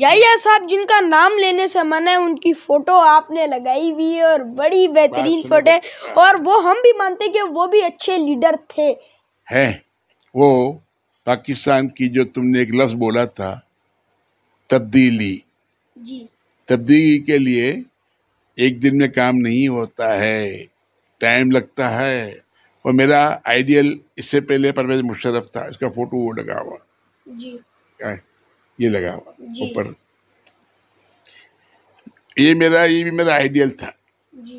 یا صاحب جن کا نام لینے سے منع ہے ان کی فوٹو آپ نے لگائی ہوئی ہے اور بڑی بہترین فوٹو ہے اور وہ ہم بھی مانتے کہ وہ بھی اچھے لیڈر تھے ہیں وہ پاکستان کی جو تم نے ایک لفظ بولا تھا تبدیلی جی تبدیلی کے لیے ایک دن میں کام نہیں ہوتا ہے ٹائم لگتا ہے اور میرا آئیڈیل اس سے پہلے پرویز مشرف تھا اس کا فوٹو وہ لگا ہوا جی یہ لگا ہوا جی۔ اوپر یہ میرا یہ بھی میرا آئیڈیل تھا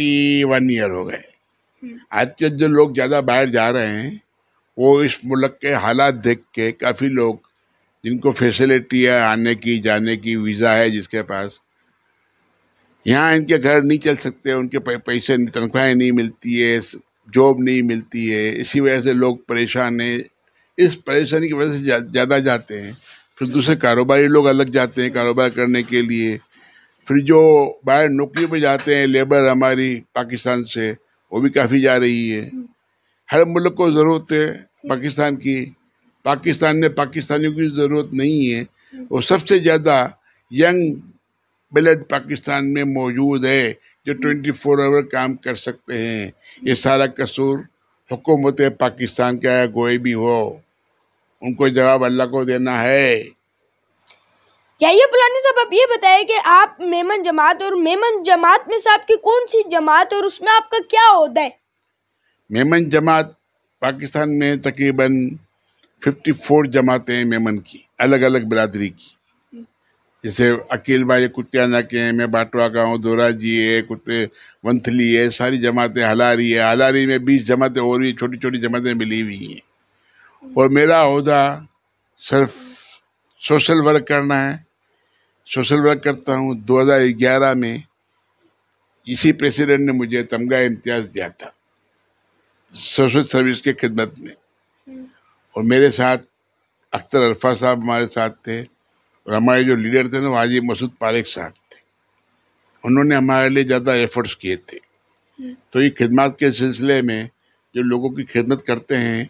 فی ون ایئر ہو گئے آج کل جو لوگ زیادہ باہر جا رہے ہیں وہ اس ملک کے حالات دیکھ کے کافی لوگ جن کو فیسلٹی ہے آنے کی جانے کی ویزا ہے جس کے پاس یہاں ان کے گھر نہیں چل سکتے ان کے پیسے تنخواہیں نہیں ملتی ہے جاب نہیں ملتی ہے اسی وجہ سے لوگ پریشان ہیں اس پریشانی کی وجہ سے زیادہ جاتے ہیں پھر دوسرے کاروباری لوگ الگ جاتے ہیں کاروبار کرنے کے لیے پھر جو باہر نوکری پہ جاتے ہیں لیبر ہماری پاکستان سے وہ بھی کافی جا رہی ہے ہر ملک کو ضرورت ہے پاکستان کی پاکستان میں پاکستانیوں کی ضرورت نہیں ہے وہ سب سے زیادہ ینگ بلڈ پاکستان میں موجود ہے جو ٹوینٹی فور آور کام کر سکتے ہیں یہ سارا قصور حکومت پاکستان کا ہے گوئے بھی ہو ان کو جواب اللہ کو دینا ہے کیا یہ پلانی صاحب آپ یہ بتائیں کہ آپ میمن جماعت اور میمن جماعت میں سے آپ کی کون سی جماعت اور اس میں آپ کا کیا ہوتا ہے میمن جماعت پاکستان میں تقریباً ففٹی فور جماعتیں ہیں میمن کی الگ الگ برادری کی جیسے اکیل بھائی کتیانہ کے ہیں میں باٹوا کا ہوں دورا جی ہے کتے ونتھلی ہے ساری جماعتیں ہلاری ہے ہلاری میں بیس جماعتیں اور بھی چھوٹی چھوٹی جماعتیں ملی ہوئی ہیں اور میرا عہدہ صرف سوشل ورک کرنا ہے سوشل ورک کرتا ہوں دو ہزار گیارہ میں اسی پریسیڈنٹ نے مجھے تمغہ امتیاز دیا تھا سوشل سروس کے خدمت میں اور میرے ساتھ اختر عرفہ صاحب ہمارے ساتھ تھے اور ہمارے جو لیڈر تھے نا وہ حاجی مسعود پارک صاحب تھے انہوں نے ہمارے لیے زیادہ ایفرٹس کیے تھے تو یہ خدمات کے سلسلے میں جو لوگوں کی خدمت کرتے ہیں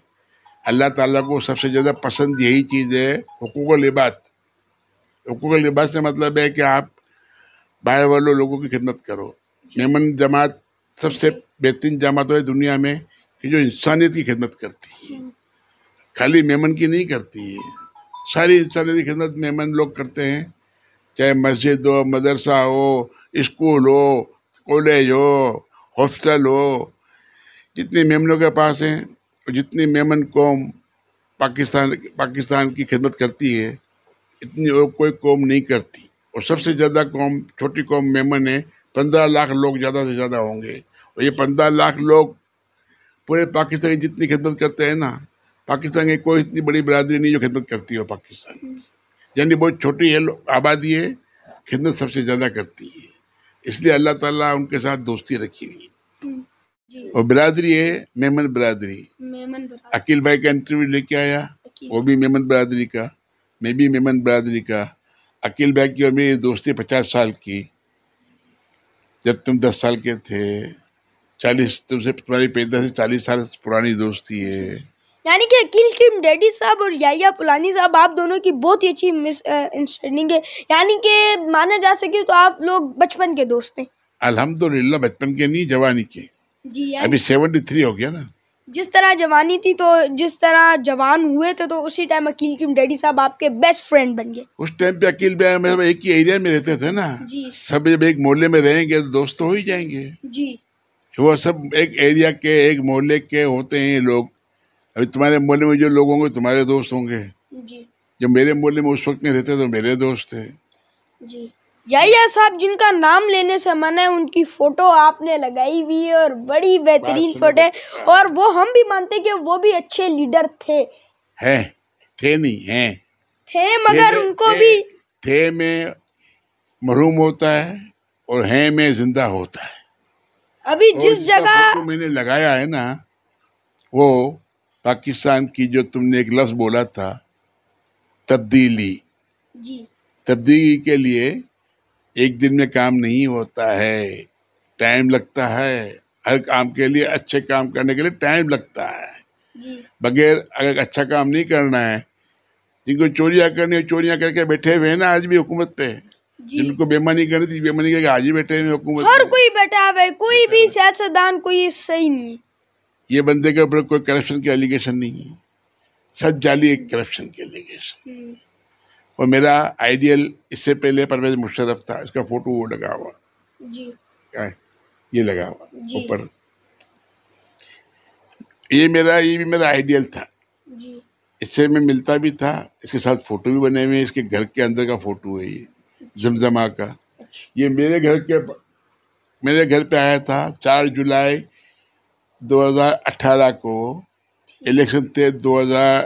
اللہ تعالیٰ کو سب سے زیادہ پسند یہی چیز ہے حقوق و لباس حقوق لباس سے مطلب ہے کہ آپ باہر والوں لوگوں کی خدمت کرو میمن جماعت سب سے بہترین جماعت ہے دنیا میں کہ جو انسانیت کی خدمت کرتی ہے خالی میمن کی نہیں کرتی ہے ساری انسانیت کی خدمت میمن لوگ کرتے ہیں چاہے مسجد ہو مدرسہ ہو اسکول ہو کالج ہو ہاسٹل ہو جتنے میمنوں کے پاس ہیں اور جتنی میمن قوم پاکستان پاکستان کی خدمت کرتی ہے اتنی اور کوئی قوم نہیں کرتی اور سب سے زیادہ قوم چھوٹی قوم میمن ہے پندرہ لاکھ لوگ زیادہ سے زیادہ ہوں گے اور یہ پندرہ لاکھ لوگ پورے پاکستان کی جتنی خدمت کرتے ہیں نا پاکستان کی کوئی اتنی بڑی برادری نہیں جو خدمت کرتی ہو پاکستان کی یعنی بہت چھوٹی ہے آبادی ہے خدمت سب سے زیادہ کرتی ہے اس لیے اللہ تعالیٰ ان کے ساتھ دوستی رکھی ہوئی جی۔ اور برادری ہے میمن برادری عقیل بھائی کا انٹرویو لے کے آیا وہ بھی میمن برادری کا میں بھی میمن برادری کا عقیل بھائی کی اور میری دوستی پچاس سال کی جب تم دس سال کے تھے چالیس تم سے تمہاری پیدا سے چالیس سال پرانی دوستی ہے یعنی کہ ڈیڈی صاحب اور پلانی صاحب آپ دونوں کی بہت ہی اچھی مس ہے یعنی کہ مانا جا سکے تو آپ لوگ بچپن کے دوست ہیں الحمد للہ بچپن کے نہیں جوانی کے ابھی سیونٹی تھری ہو گیا نا جس طرح جوانی تھی تو جس طرح جوان ہوئے تھے تو اسی ٹائم اکیل کی ڈیڈی صاحب آپ کے بیسٹ فرینڈ بن گئے اس ٹائم پہ اکیل بھائی ہم سب ایک ہی ایریا میں رہتے تھے نا جی سب جب ایک محلے میں رہیں گے تو دوست ہو ہی جائیں گے جی وہ سب ایک ایریا کے ایک محلے کے ہوتے ہیں یہ لوگ ابھی تمہارے محلے میں جو لوگ ہوں گے تمہارے دوست ہوں گے جی جب میرے محلے میں اس وقت میں رہتے تو میرے دوست تھے جی یا صاحب جن کا نام لینے سے منع ہے ان کی فوٹو آپ نے لگائی ہوئی اور بڑی بہترین فوٹو ہے اور وہ ہم بھی مانتے کہ وہ بھی اچھے لیڈر تھے ہیں تھے نہیں ہیں تھے تھے مگر ان کو بھی میں محروم ہوتا ہے اور ہیں میں زندہ ہوتا ہے ابھی جس جگہ میں نے لگایا ہے نا وہ پاکستان کی جو تم نے ایک لفظ بولا تھا تبدیلی جی۔ تبدیلی کے لیے ایک دن میں کام نہیں ہوتا ہے ٹائم لگتا ہے ہر کام کے لیے اچھے کام کرنے کے لیے ٹائم لگتا ہے جی۔ بغیر اگر اچھا کام نہیں کرنا ہے جن کو چوریاں کرنی چوریاں کر کے بیٹھے ہوئے ہیں نا آج بھی حکومت پہ جی۔ جن کو بےمانی کرنی تھی بےمانی کر کے آج ہی بیٹھے ہوئے حکومت ہر کوئی بیٹھا ہوا ہے کوئی بھی کوئی صحیح نہیں یہ بندے کے اوپر کوئی کرپشن کے ایلیگیشن نہیں سب جالی ایک کرپشن کی اور میرا آئیڈیل اس سے پہلے پرویز مشرف تھا اس کا فوٹو وہ لگا ہوا جی۔ یہ لگا ہوا جی۔ اوپر یہ میرا یہ بھی میرا آئیڈیل تھا جی۔ اس سے میں ملتا بھی تھا اس کے ساتھ فوٹو بھی بنے ہوئے ہیں اس کے گھر کے اندر کا فوٹو ہے یہ زمزما کا اچھا۔ یہ میرے گھر کے میرے گھر پہ آیا تھا چار جولائی دو ہزار اٹھارہ کو الیکشن تھے دو ہزار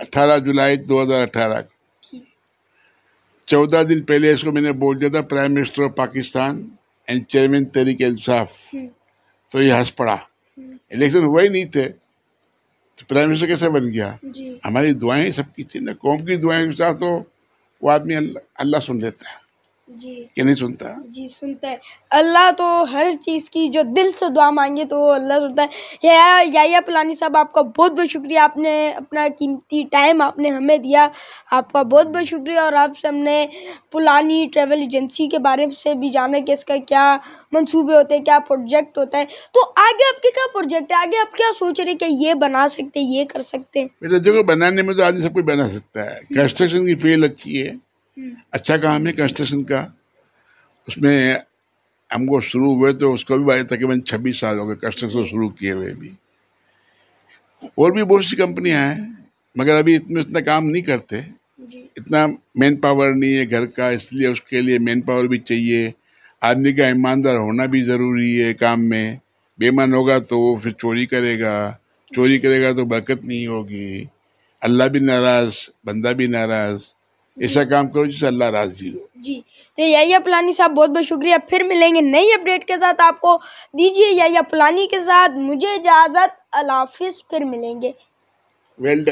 اٹھارہ جولائی دو ہزار اٹھارہ کو چودہ دن پہلے اس کو میں نے بول دیا تھا prime minister of Pakistan and chairman Tehreek Insaf تو یہ ہنس پڑا الیکشن ہوا ہی نہیں تھے تو پرائم منسٹر کیسے بن گیا جی۔ ہماری دعائیں سب کی تھیں نا قوم کی دعائیں کے ساتھ تو وہ آدمی اللہ اللہ سن لیتا ہے جی نہیں سنتا جی سنتا ہے اللہ تو ہر چیز کی جو دل سے دعا مانگے تو وہ اللہ سنتا ہے یا یا پلانی صاحب آپ کا بہت بہت شکریہ آپ نے اپنا قیمتی ٹائم آپ نے ہمیں دیا آپ کا بہت بہت شکریہ اور آپ سے ہم نے پلانی ٹریول ایجنسی کے بارے سے بھی جانا کہ اس کا کیا منصوبے ہوتے ہیں کیا پروجیکٹ ہوتا ہے تو آگے آپ کے کیا پروجیکٹ ہے آگے آپ کیا سوچ رہے ہیں یہ بنا سکتے یہ کر سکتے ہیں دیکھو بنانے میں تو آدمی سب کو بنا سکتا ہے کنسٹرکشن کی فیل اچھی ہے اچھا کام ہے کنسٹرکشن کا اس میں ہم کو شروع ہوئے تو اس کو بھی بھائی تقریباً چھبیس سال ہو گئے کنسٹرکشن شروع کیے ہوئے بھی اور بھی بہت سی کمپنیاں ہیں مگر ابھی اتنے اتنا کام نہیں کرتے جی۔ اتنا مین پاور نہیں ہے گھر کا اس لیے اس کے لیے مین پاور بھی چاہیے آدمی کا ایماندار ہونا بھی ضروری ہے کام میں بیمان ہوگا تو وہ پھر چوری کرے گا چوری کرے گا تو برکت نہیں ہوگی اللہ بھی ناراض بندہ بھی ناراض ایسا جی۔ کام کرو جس سے اللہ راضی ہو جی تو پلانی صاحب بہت بہت شکریہ پھر ملیں گے نئی اپڈیٹ کے ساتھ آپ کو دیجیے یا پلانی کے ساتھ مجھے اجازت اللہ حافظ پھر ملیں گے ویل